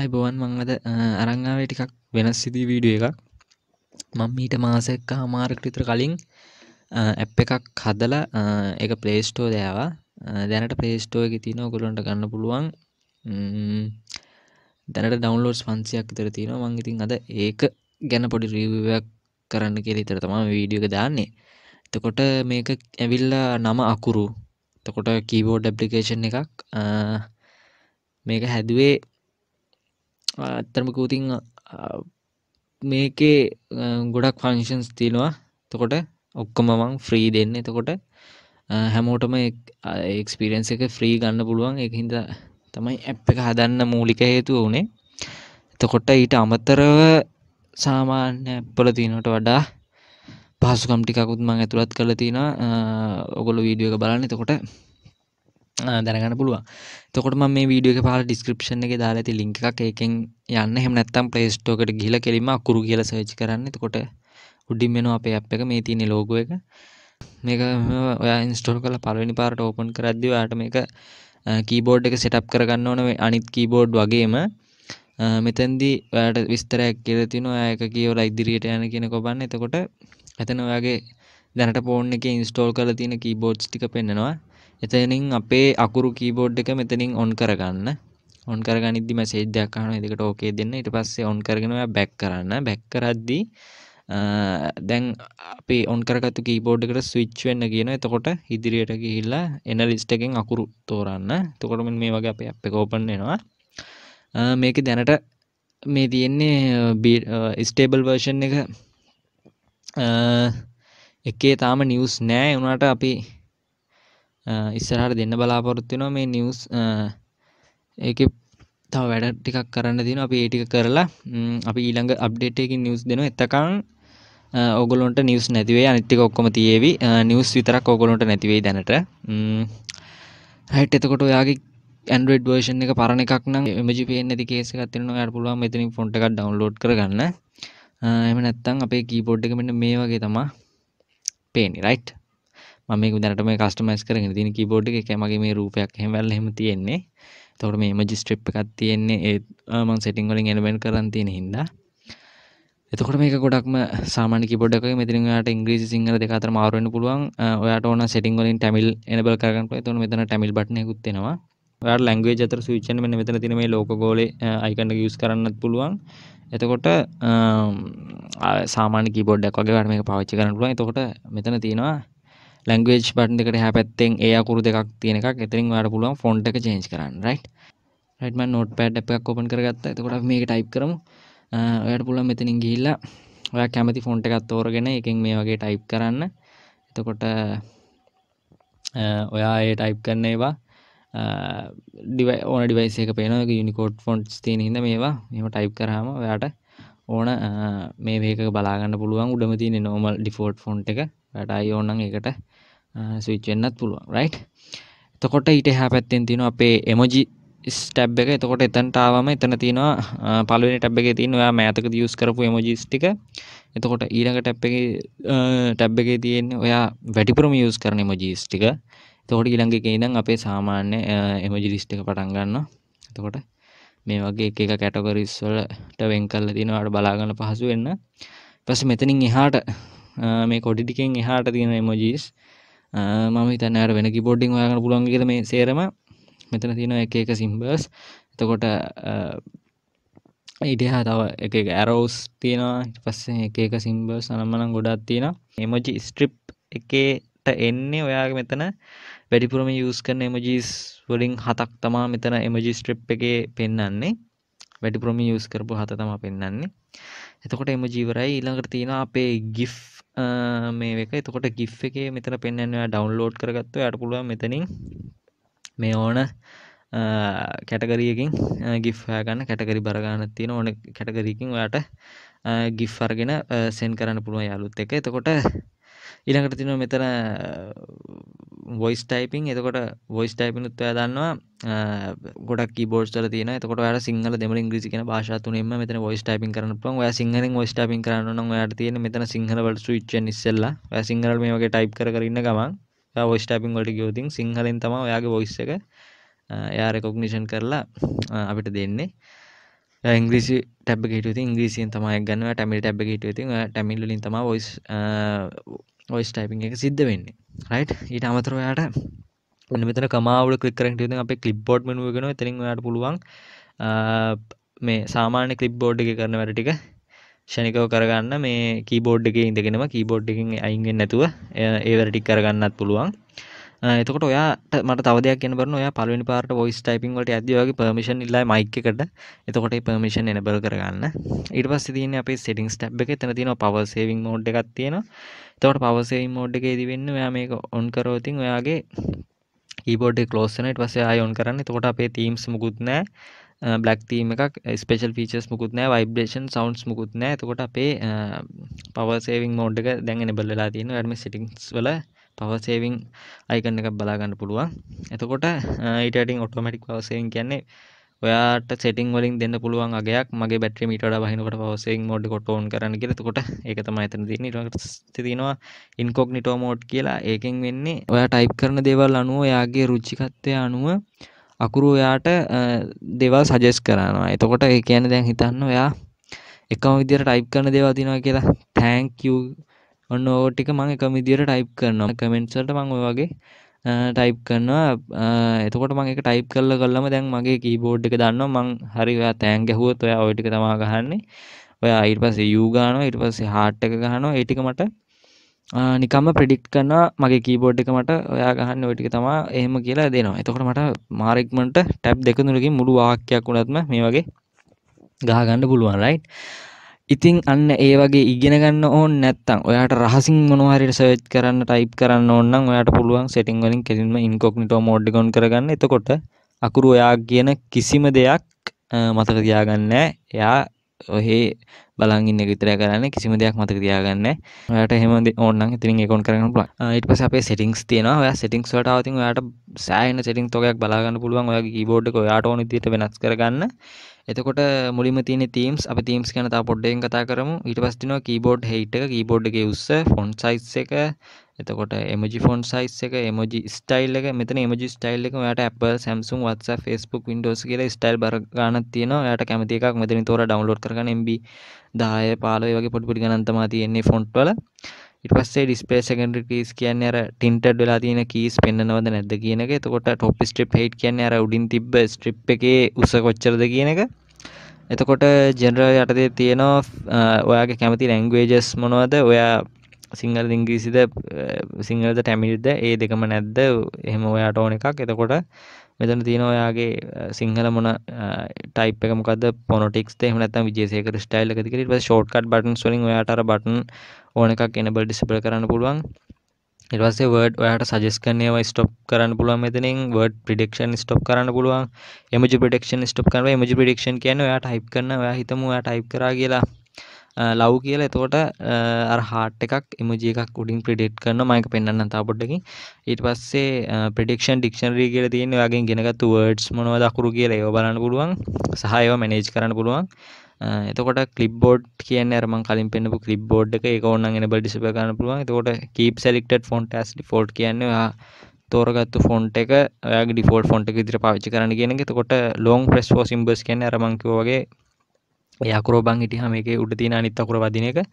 හයි බොවන් මංවද අරංාවේ ටිකක් වෙනස් සිදී වීඩිය එකක් මං මීට මාසෙක්ක හමාරකටිතර කලින් ඇප් එකක් හදල එක පලේස්ටෝ දෑවා දැනට පලේස්ටෝ එක තින ගොලොන්ට ගන්න පුළුවන් දැනට ඩවන්ලෝඩ් පන්සියක් තර තියෙන මංගඉතින් අද ඒක ගැන පොඩි රීවයක් කරන්න කෙලිතර තම වීඩියක දාන්නේ එතකොට මේක ඇවිල්ල නම අකුරු තකොට කීබෝඩ් ඇප්ලිකේෂන් එකක් මේක හැදුවේ ඇත්තරමකූතින් මේකේ ගොඩක් ෆංශන්ස් තියෙනවා තකොට ඔක්කොමමං ෆ්‍රී දෙන්න එතකොට හැමෝටම එක්ස්පිරෙන්න්ස එක ෆ්‍රී ගන්න පුළුවන් එක හිද තමයි ඇප් එක හදන්න මූලික හේතුව වනේ එතකොට ඊට අමතරව සාමාන්‍ය ඇප්පල තියනට වඩා පහසුකම්ටිකකුත් මං ඇතුළත් කළ තින ඔගොලු වීඩියෝ එක බලන්න එතකොට දැනගන්න පුළුවන් තොකොටම මේ වීඩියෝ පාල ඩිස්ක්‍රපෂන් එක දාලා ඇති ලිංක එකක් එකෙන් යන්න හෙම නැත්තම් ප්ලේස්ටෝකට ගිහිල කෙලිම අකුරු කියල සර්ච් කරන්න තකොට උඩින් මෙෙන අපේ අප් එක මේ තියනෙ ලෝග එක මේක ඔය ඉන්ස්ටෝල් කල පලවෙනි පාරට ඕපන් කරද්දි යාට මේක කීබෝඩ් එක සෙටප් කරගන්න ඕන අනිත් කීබෝඩ් වගේම මෙතැන්දි වැට විස්තරයක් කියල තින ඒක කියවල ඉදිරියට යන කියෙන කොබන්න එතකොට ඇතන ඔයාගේ දැනට පෝර්න් එක ඉන්ස්ටෝල් කල තියෙන කීබෝඩ්ස් ටික පෙන්නවා එතනින් අපේ අකුරු කීබෝඩ් එක මෙතනින් ඔන් කරගන්න ඔන් කරගනිද්දි මැසේජ් දෙයක් අහනවා එදිකට ඕකේ දෙන්න ඊට පස්සේ ඔන් කරගෙන ඔයා බැක් කරන්න බැක් කරද්දී දැන් අපි ඔන් කරගත්තු කීබෝඩ් එකට ස්විච් වෙන්න කියන එතකොට ඉදිරියට ගිහිල්ලා එන ලිස්ට් එකෙන් අකුරු තෝරන්න එතකොට මෙන්න මේ වගේ අපේ ඇප් එක ඕපන් වෙනවා මේක දැනට මේ තියෙන්නේ ස්ටේබල් වර්ෂන් එක එකේ තාම නිවස් නෑ වුණට අපි ඉස්සරහට දෙන්න බලාපොරොත්තුනවා මේ නිවස් ඒක තව වැඩ ටිකක් කරන්න දින අපි ඒටික කරලා අපි ඊළඟ අප්ඩේටයකින් නිවස් දෙන එතකං ඔගොලොන්ට නිවස් නැතිවේ අනිත්තික ඔක්කොම තියේවි නිවස් විතරක් ඔගොලොන්ට නැතිවේ දැනට හැට් එතකොට ඔයාගේ ඇන්ඩරඩ් වර්ෂන් එක පරණ එකක් නම් එමජිපේ නැති කේසකත්තින යට පුළුවන් මෙතනින් ෆොන්ට එකක් ඩවන්ලෝඩ් කරගන්න එම නැත්තං අපේ කීපෝඩ් එක මෙන්න මේ වගේ තමා පේනි රයිට් මේ දැනට මේ කස්ටමයිස් කරන තින කීබෝඩ් එක මගේ මේ රූපයක් හෙමවල් හෙම තියෙන්නේ තවට මේ මජි ස්ට්‍රිප් එකත් තියෙන්නේ ඒමන් සිටිංගලින් එලවෙන් කරන් තියෙන හින්දා එතකොට මේක ගොඩක්ම සාමාන කිපොඩක් මෙතිරට ඉංග්‍රීසි සිංහල දෙකතර මාරුවෙන් පුළුවන් ඔයාට ඕන සිටිංගලින් ටැමිල් එනබල් කරගන්නට තුන මෙතන ටැමිල් බට්නයකුත්තෙනවා ඔයාට ලැංගවේ ජතර සූචන මෙ මෙතන තින මේ ලෝකගෝල අයිකන්න ගියස් කරන්නත් පුළුවන් එතකොට සාමාන කිබොඩ්ඩක් වගේ වැඩ මේ පාච්චි කරන්න පුළුවන් එතකොට මෙතන තියෙනවා ලංගේජ් පටන් දෙකට හැ පැත්තෙන් ඒ අකුරු දෙකක් තියෙන එකක් එතරින් වාට පුළුවන් ෆොන්ට එක චේන්ජ් කරන්න රයිට් රයිටම නෝට් පැඩ් එකක් ඔපන් කරගත්ත එතකොට මේක ටයිප් කරමු ඔයට පුළුවන් මෙතනින් ගිහිල්ලා ඔයා කැමති ෆොන්ට එකක් තෝරගෙන එකෙන් මේ වගේ ටයිප් කරන්න එතකොට ඔයා ඒ ටයිප් කරන්න ඒවා ඩිව ඕන ඩිවයිස එක පේන යුනිකෝඩ් ෆොන්ට්ස් තියෙන හිද මේවා මෙම ටයිප් කරහම ඔයාට ඕන මේ මේක බලාගන්න පුළුවන් උඩම තියෙන නෝමල් ඩිෆෝට් ෆොන්ට් එක වැටයි ඕනන් එකට ස්විච්වෙන්නත් පුළුවන් රයි් එතකොට ඊට එහා පැත්තෙන් තියෙන අපේ එමජි ස්ටැබ් එක එතකොට එතන්ටාවම එතන තියෙනවා පලුවෙන ටැබ් එක තියෙන ඔයා මෑතක දියස් කරපු එමජිස්ටික එතකොට ඊළඟ ටැප් එක ටැබ් එකේ තියෙන්නේ ඔයා වැඩිපුරම යස් කරන එමජිස්ටික තකොට ඊළඟ එක ඉඳන් අපේ සාමාන්‍ය එමජිලිස්ට් එක පටන් ගන්නවා. එතකොට මේ වගේ එක එක කැටගොරිස් වලට වෙන් කරලා තියෙනවා ඔයාලට බලා ගන්න පහසු වෙන්න. ඊපස්සේ මෙතනින් එහාට මේ කොඩි ටිකෙන් එහාට තියෙන එමොජිස් මම තැනට වෙන කිපෝඩ්ඩිං යාගන පුළන් කියර මේ සේරම මෙතන තියෙන එක එක සිම්බර්ස් එතකොට ඉටහා තව එක ඇරෝස් තියෙනවා පස්සේ එක එක සිම්බර් සනම්මනම් ගොඩක් තියෙන එමජි ස්ට්‍රිප් එකේට එන්නේ ඔයාගේ මෙතන වැඩිපුරම යස් කරන එමජිස් වලින් හතක් තමා මෙතන එමජි ස්ට්‍රිප් එකේ පෙන්න්නන්නේ වැඩි ප්‍රම යස් කරපු හත තම පෙන්න්නන්නේ එතකොට එම ජීවරයි ඊළඟට තියෙන අපේ ගිෆ් මේ එක එතකොට ගිෆ් එක මෙතන පෙන්න්නව ඩවන්ලෝඩ් කරගත්ව අට පුළුව මෙතනින් මේ ඕන කැටගරියකින් ගිෆ්හයගන්න කැටගරි බරගන්න තියෙන ඕන කැටගරීකින් ඔයාට ගිෆ් අර්ගෙන සෙන් කරන්න පුළුව යාලුත් එක එතකොට ඊළඟට තින මෙතන වොයිස් ටයිපින් එතකොට වොයිස් ටයිපිනුත් ඔය දන්නවා ගොඩක් බෝස්ටර තින එතකොට ට සිංහල දෙම ඉංග්‍රිසි කියන භාෂාතුනෙම මෙතන වොයිස් ටයිපින් කරන පන් ඔය සිංහල වොයිස් ටයිපින් කරන්න ඔයාට තියෙන මෙතන සිංහලවට සුවිච්ච නිස්සෙල්ල ඔය සිංහල මේ වගේ ටයිප් කරන්න ගමන් වොයිස් ටයිපින් වලට ගියෝතින් සිංහලෙන් තම ඔයාගේ වොයිස් එක එයා රෙකොග්නිෂන් කරලා අපිට දෙන්නේ ඉංග්‍රීසි ටැබ් ගේට ඉංග්‍රීසින් තමයි ගන්න ටැමිල් ටැබ් ගේට ටැමිල්ලින් තම ොයිස් ඔයිස් ටයිපින් එක සිද්ධ වෙන්නේ රයිට් ඊට අමතර ඔයාට ඔන්න මෙතන කමාවල ක්ලික් කරන්න ඉතින් අපේ ක්ලිප්බෝඩ් මෙනුව එකන එතනින් ඔයාට පුළුවන් මේ සාමාන්‍ය ක්ලිප්බෝඩ් එක කරන වැඩ ටික ෂණිකව කරගන්න මේ කීබෝඩ් එකේ ඉඳගෙනම කීබෝඩ් එකකින් අයින්ගෙන් නැතුව ඒ වැඩ ටික කරගන්නත් පුළුවන් එතකොට ඔයාට මට තව දෙයක් කියන්න බරන ඔයා පළවෙනි පාරට වොයිස් ටයිපින් වලට ඇද්දී වගේ පර්මිෂන් ඉල්ලයි මයික් එකට. එතකොට ඒ පර්මිෂන් එනබල් කරගන්න. ඊට පස්සේ තියෙන්නේ අපේ සෙටින්ග්ස් ටැබ් එකේ එතන තියෙනවා පවර් සේවිං මෝඩ් එකක් තියෙනවා. එතකොට පවර් සේවිං මෝඩ් එකේදී වෙන්නේ ඔයා මේක ඔන් කරොත් ඔයාගේ කීබෝඩ් එක ක්ලෝස් වෙනවා ඊට පස්සේ ආයෙ ඔන් කරන්න. එතකොට අපේ තීම්ස් මුකුත් නැහැ. බ්ලක් තීම එකක් ස්පේෂල් ෆීචස් මුකුත් නෑ වයිබ්‍රේෂන් සවන්ස් මුකුත් නෑ තකොට අපේ පවසේවිං මෝඩ්ක දැන් එනබල්ලා තියෙන වැඩම සිටිස් වල පවසේවිං අයිකන්න එක බලාගන්න පුළුවන් එතකොට ඊටටින් ඔටෝමටික් පවසයෙන් කියන්නේ ඔයාට සෙටින් වලින් දෙන්න පුළුවන් අගයක් මගේ බැටරි මීට බහිනකට පවසෙන් මොඩ් කොට ඕන් කරන්න ගෙතකොට ඒක තමයි එතන තියෙන්නේ ඊට තියෙනවා ඉන්කොග්නිටෝ මෝඩ් කියලා ඒකෙන් වෙන්නේ ඔයා ටයිප් කරන දේවල් අනුව එයාගේ රුචිකත්වය අනුව අකුරු ඔයාට දේවල් සජෙස් කරනවා එතකොට ඒ කියන්නේ දැන් හිතන්න ඔයා එකම විදිහට ටයිප් කරන දේවල් තියෙනවා කියලා thank you ඔන්න ඕ ටික මං එකම විදියට ටයිප් කරනවා කමෙන්ට්සලට මං ඔය වගේ ටයිප් කරනවා එතකොට මං එක ටයිප් කරලා කරලම දැන් මගේ කීබෝඩ් එක දන්නවා මං හරි ඔයා තෑන් ගැහුවොත් ඔයා ওই ටික තමයි ගහන්නේ ඔයා ඊට පස්සේ U ගන්නවා ඊට පස්සේ heart එක ගන්නවා ඒ ටික මට නිකම්ම ප්‍රෙඩික්ට් කරනවා මගේ කීබෝඩ් එක මට ඔයා ගහන්න ওই ටික තමයි එහෙම කියලා දෙනවා එතකොට මට මාරෙක්මන්ට ටැබ් දෙක තුනකින් මුළු වාක්‍යයක් වුණත්ම මේ වගේ ගහගන්න පුළුවන් රයිට් ඉතින් අන්න ඒ වගේ ඉගෙන ගන්න ඕන නැත්තම් ඔයාට රහසින් මොනවා හරි සර්ච් කරන්න ටයිප් කරන්න ඕන නම් ඔයාට පුළුවන් සෙටින් වලින් කෙලින්ම ඉන්කොග්නිටෝ මෝඩ් එක ඔන් කරගන්න. එතකොට අකුරු ඔයා කියන කිසිම දෙයක් මතක තියාගන්න එයා ඔහේ බලන් ඉන්න එක විතරයි කරන්නේ කිසිම දෙයක් මතක තියාගන්න ඔයාට එහෙම ඕන නම් ඉතින් ඒක ඔන් කරගන්න පුළුවන් ඊට පස්සේ අපේ සෙටින්ග්ස් තියෙනවා ඔයා සෙටින්ග්ස් වලට ආවොත් ඔයාට සෑහෙන සෙටින්ග් තෝගයක් බලා ගන්න පුළුවන් ඔයාගේ කීබෝඩ් එක ඔයාට ඕන විදිහට වෙනස් කරගන්න එතකොට මුලිම තින තීම්ස් අප තීම්ස් ගැන තා පොඩ්ඩයෙන් කතා කරමු ඊට පස්තිනවා කීබෝඩ් හෙයිට එක කීබෝඩ් එක උස්ස ෆොන් සයිස් එක එතකොට එමජි ෆොන් සයිස් එක එමජි ස්ටයිල් එක මෙතන එමජි ස්ටයිල් එක ඔයාට Apple Samsung WhatsApp Facebook Windows කියලා ස්ටයිල් බර ගානක් තියෙනවා ඔයාට කැමති එකක් මෙතනින් තෝරලා ඩවුන්ලෝඩ් කරගන්න MB 10 15 වගේ පොඩි පොඩි ගණන් තමයි තියෙන්නේ ෆොන්ට් වල ඉට පස්සේ ඩිස්පේ සකඩ කීස් කියන්න අර ටින්ට වෙලා තියෙන කීස් පෙන්න්නවද නැද කියනක තකොට ටොප් ස්ට්‍රිප් හෙට් කියන්න අර උඩින් තිබ ස්ට්‍රිප් එකේ උස කොච්චරද කියන එක එතකොට ජෙනරල් යටතේ තියෙනවා ඔයාගේ කැමති ලැංගවේජස් මොනවද ඔයා සිංහල ඉංග්‍රීසිද සිංහලද ටැමිල්ද ඒ දෙකම නැද්ද එහෙම ඔයාට ඕන එකක් එතකොට මෙතන තියෙන ඔයාගේ සිංහල මොන ටයිප් එක මොකද පොනොටික්ස් එහෙම නැත්නම් විජේසේකර ස්ටයිල් එකද කියලා ඊට පස්සේ ෂෝට්කට් බටන්ස් වලින් ඔයාට අර බටන් ඕන එකක් එනබල් ඩිසේබල් කරන්න පුළුවන් ඊට පස්සේ වර්ඩ් ඔයාට සජෙස්ට් කරන ඒවා ස්ටොප් කරන්න පුළුවන් මෙතනින් වර්ඩ් ප්‍රිඩික්ෂන් ස්ටොප් කරන්න පුළුවන් එමෝජි ප්‍රිඩික්ෂන් ස්ටොප් කරනවා එමෝජි ප්‍රිඩික්ෂන් කියන්නේ ඔයා ටයිප් කරන ඔයා හිතමු ඔයා ටයිප් කරා කියලා ලව් කියලා එතකොට හාට් එකක් එමජිය එකක් උඩින් ප්‍රිඩෙට් කරන මයක පෙන්න්න තාපොට්ටකින් ඊට පස්සේ ප්‍රඩික්ෂන් ඩික්ෂන්රී කියල තියෙන වගේ ගෙනගත් වර්ඩ්ස් මොනව දකුරු කියලා ඒව බලන්න පුළුවන් සහයව මැනේජ් කරන්න පුළුවන් එතකොට කලිබ්බෝඩ් කියන අරම කලින් පෙන්න්නපු කලිබ්බෝඩ් එක එක ඔන්න එන බඩිසිප කරන්න පුළුවන් එතකොට කීප් සෙලෙක්ටඩ් ෆොන්ට ඇස් ෆෝට් කියන්නේ තෝරගත්තු ෆොන්ට් එක ඔයාගේ ඩිෆෝල්ට් ෆොන්ට් එක විදිහට පාවිච්චි කරන්න කියන එක එතකොට long press for symbols කියන්නේ අර මං කිව්වා වගේ යකරෝබං හිටිහ මේක උඩ තින අනිත් අකුර වදින එක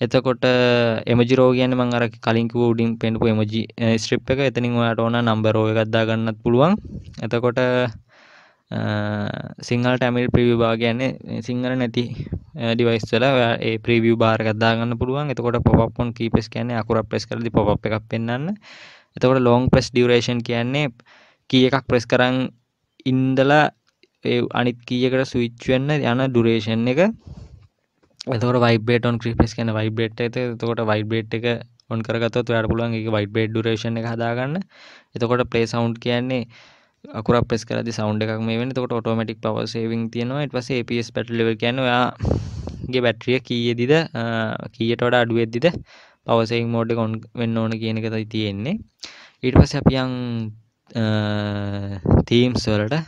එතකොට එමජි eh, රෝගයන මං අර කලින්ක උඩින් පෙන්පු එමජි ස්ට්‍රිප් එක එතනින් ඔයාට ඕන නම්බරෝ එකක්දා ගන්නත් පුළුවන් එතකොට සිංහල ටැමිල් ප්‍රවිභා ගැන්නේ සිංහල නැති ඩිවයිස්වල eh, ඒ ප්‍රවිය භාරගදාගන්න පුළුවන් එතකොට පොපොන් කීපෙස් කියන්නේ අකුර ප්‍රෙස් කරදි පොප් එකක් පෙන්න්න එතකොට ලෝන් ප්‍රෙස් ඩියරේෂන් කියන්නේ කිය එකක් ප්‍රෙස් කරන් ඉන්දලා අනිත් කීයකට ස්විච් වෙන්න යන ඩුරේෂන් එක එතකොට වයිබේට ඔන් ක්‍රිපස් කියන වයිබේට් එක එතකොට වයිබේට් එක ඔන් කරගත්තොත් ඔයාලට පුළුවන් ඒක වයිබේට් ඩියුරේෂන් එක හදාගන්න. එතකොට ප්ලේ සවුන්ඩ් කියන්නේ අකුරක් ප්‍රෙස් කරද්දි සවුන්ඩ් එකක් මේ වෙන්නේ. එතකොට ඔටෝමැටික් පවර් සේවිං තියෙනවා. ඊට පස්සේ APS බැටරි ලෙවල් කියන්නේ ඔයාගේ බැටරිය කීයේදීද කීයට වඩා අඩු වෙද්දීද පවර් සේවිං මෝඩ් එක ඔන් වෙන්න ඕන කියන එක තමයි තියෙන්නේ. ඊට පස්සේ අපි යම් තීම්ස් වලට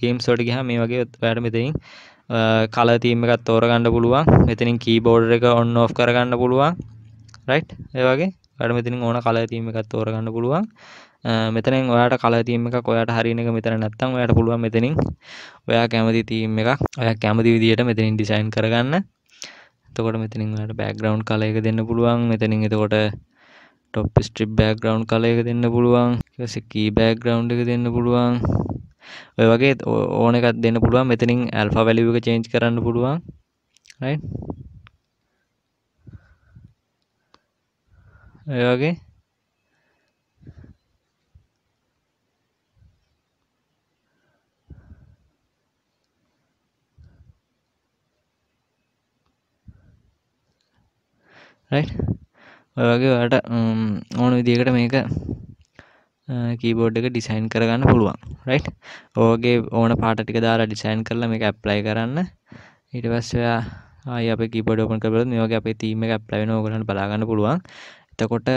තීම්ස් වලට ගියාම මේ වගේ ඔයාලට මෙතනින් කලර් තීම් එකක් තෝරගන්න පුළුවන් මෙතනින් කීබෝඩ් එක ඔන් ඔෆ් කරගන්න පුළුවන් රයිට් ඒ වගේ ඔයාලට මෙතනින් ඕන කලර් තීම් එකක් තෝරගන්න පුළුවන් මෙතනින් ඔයාට කලර් තීම් එකක් ඔයාට හරියන එක මෙතන නැත්තම් ඔයාට පුළුවන් මෙතනින් ඔයා කැමති තීම් එකක් ඔයා කැමති විදිහට මෙතනින් ඩිසයින් කරගන්න එතකොට මෙතනින් ඔයාලට බෑග්‍රවුන්ඩ් කලර් එක දෙන්න පුළුවන් මෙතනින් එතකොට ටොප් ස්ට්‍රිප් බෑග්‍රවන්් කලයක දෙන්න පුළුවන් කී බෑග්‍රවන්් එක දෙන්න පුළුවන් ඔය වගේ ඕන එකත් දෙන්න පුළුවන් මෙතනින් ඇල්ෆා වැලිුව එක චේන්ච් කරන්න පුළුවන් ඔය වගේ right වගේ වට ඕන විදිකට මේක කීබෝඩ් එක ඩිසයින් කරගන්න පුළුවන් රයි් ඕගේ ඕන පාටික දාලා ඩිසයින් කරලා මේ ඇප්ලයි කරන්න ඊට පස්සයා ආය අප කීපඩෝපන් කරල මේෝක අපේ තීම එක ඇප්ලයි නෝගලට බලාගන්න පුළුවන් එතකොට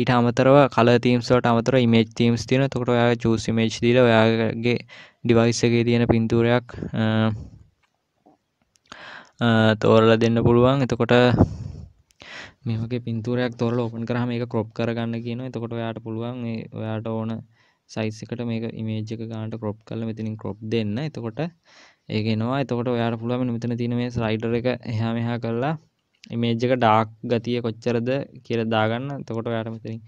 ඊට අමතරව කල තීම්සට අමතර ඉමේජ් තීම්ස් තින තකොට ඔයා චූසිමේජ් දීල ඔයාගේ ඩිවයිස්සගේ තියෙන පින්තූරයක් තෝරල දෙන්න පුළුවන් එතකොට මේ වගේ පින්තූරයක් තොරල ඕපන් කරහම මේක ක්‍රොප් කරගන්න කියන එතකොට ඔයාට පුළුවන් ඔයාට ඕන සයිස් එකට මේක ඉමේජ් එක ගන්නට ක්‍රොප් කරලා මෙතනින් ක්‍රොප් දෙන්න. එතකොට ඒක එනවා. එතකොට ඔයාට පුළුවන් මෙතන තියෙන මේ ස්ලයිඩර් එක එහා මෙහා කරලා ඉමේජ් එක ඩාර්ක් ගතිය කොච්චරද කියලා දාගන්න. එතකොට ඔයාට මෙතනින්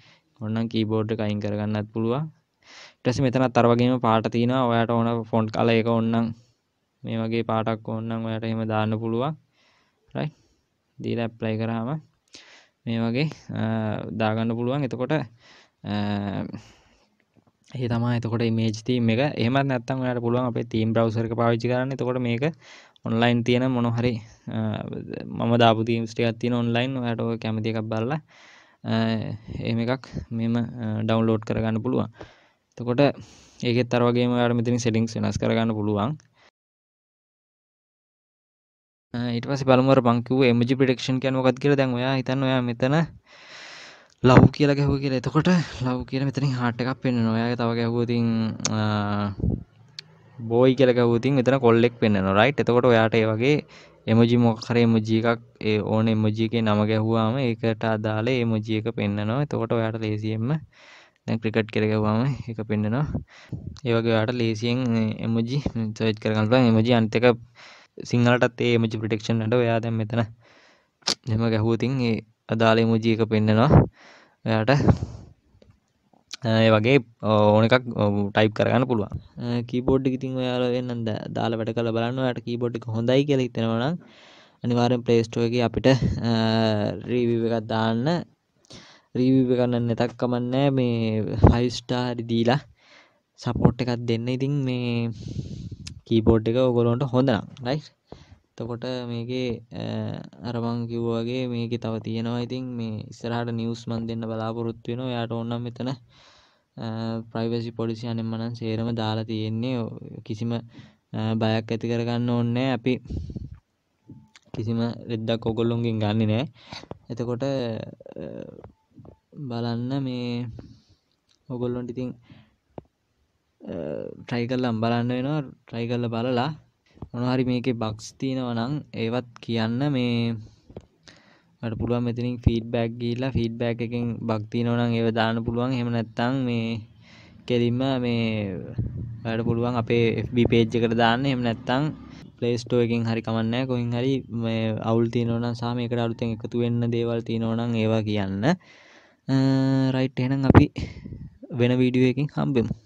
ඕනනම් කීබෝඩ් එක අයින් කරගන්නත් පුළුවන්. ඊට පස්සේ මෙතනත් අර වගේම පාට තියෙනවා. ඔයාට ඕන ෆොන්ට් කලර් එක ඕනනම් මේ වගේ පාටක් ඕනනම් ඔයාට එහෙම දාන්න පුළුවන්. රයිට්. දීලා ඇප්ලයි කරාම මේ වගේ දාගන්න පුළුවන් එතකොට ඒ තමා එතකොට මේජ් තීම් එක එහමත් නැත්තම් යට පුළුවන් අපේ තීම් බ්‍රවසරක පාවිච්චි කරන්න එතකොට මේක ඔන්ලයින් තියෙන මොනොහරි මම දාපු තීම් ටිකක් තියෙන ඔන්ලයින් ඔයාට ඔය කැමති එකක් බලලා එහෙම එකක් මෙම ඩවුන්ලෝඩ් කරගන්න පුළුවන් එතකොට ඒකෙත් අර වගේම ඔයාලට මෙතනින් සෙටින්ග්ස් වෙනස් කරගන්න පුළුවන් ඊට පස්සේ බලමුර මං කිව්වේ එමජි ප්‍රොඩක්ෂන් කියන්නේ මොකක්ද කියලා දැන් ඔයා හිතන්න ඔයා මෙතන ලව් කියලා ගැහුව කියලා එතකොට ලව් කියන මෙතනින් හට එකක් පෙන්න්න නොයා තව ගැහුවතින් බෝයි කියල ගවතින් එතන කොල්ලෙක් පෙන්න්න නොරයිට් එතකොට ඔයාට ඒ වගේ එමජි මොක්කර එමජී එකක් ඒ ඕන එමජියගේ නම ගැහුවාම ඒකට අදාල එමජියක පෙන්න්නනවා එතකොට ඔයාට ලේසියෙන්ම ක්‍රිකට් කරගවාම එක පෙන්න්නනවා ඒවගේ යාට ලේසියෙන් එමජි සෝච් කරගන්නලා එමජි අන්තක සිංහලටත් ඒ මජි ප්‍රටෙක්ෂන්ට ඔයා දැම් මෙතන එම ගැහූතින් ඒ අදාළ මුජී එක පෙන්න්නනවා ඔයාට වගේ ඕන එකක් ටයිප් කරගන්න පුළුවන් කීබෝඩ් ඉතින් ඔයාල වෙන්න දාල වැඩ කළ බලන්න යට කීබෝඩ්ි හොඳයි කියල හිතෙනවනම් අනිවාරෙන් පලේස්ටෝ එක අපිට රීවිව එකත් දාන්න රීවිව කරන්න නැතක් කමන්නෑ මේ ෆයිස්ටාරි දීලා සපෝට් එකත් දෙන්න ඉතින් මේ කීබෝඩ් එක ඔගොලොන්ට හොඳනම් රයි් තකොට මේකේ අරබං කිව්වාගේ මේක තව තියෙනවා ඉතින් මේ ඉස්සරහට නිියස් මන් දෙන්න බලාපොරොත්තු වෙන යාට ඔන්නම් මෙතන ප්‍රයිවසි පොලිසි අනෙන් මනන් සේරම දාලා තියෙන්නේ කිසිම බයක් ඇති කරගන්න ඕන්නෑ අපි කිසිම රෙද්දක් ඔගොල්ලුන්ගෙන් ගන්න නෑ එතකොට බලන්න මේ ඔගොල්ලොන්ට ඉතින් ට්‍රයි කල්ලම් බලන්න වෙනවා ට්‍රයි කල්ල බලලා මොනහරි මේක බක්ස් තියෙනවනං ඒවත් කියන්න මේ මට පුළුවන් මෙතිනින් ෆීඩ් බැක් ගිල්ලා ෆීඩ් බැක් එකෙන් බක්ති නොනං ඒව දාන පුළුවන් හෙම නැත්තං මේ කෙලින්ම මේ වැඩ පුළුවන් අපේ FB පේජ් එකට දාන්න හෙම නැත්තං ප්ලේස්ටෝ එකින් හරි කමන්නෑ කොයින් හරි අවුල් තියනවන සාමයකට අලුතෙන් එකතු වෙන්න දේවල් තියෙනවනම් ඒවා කියන්න රයිට් එහෙනම් අපි වෙන වීඩියෝ එකින් හම්බෙමු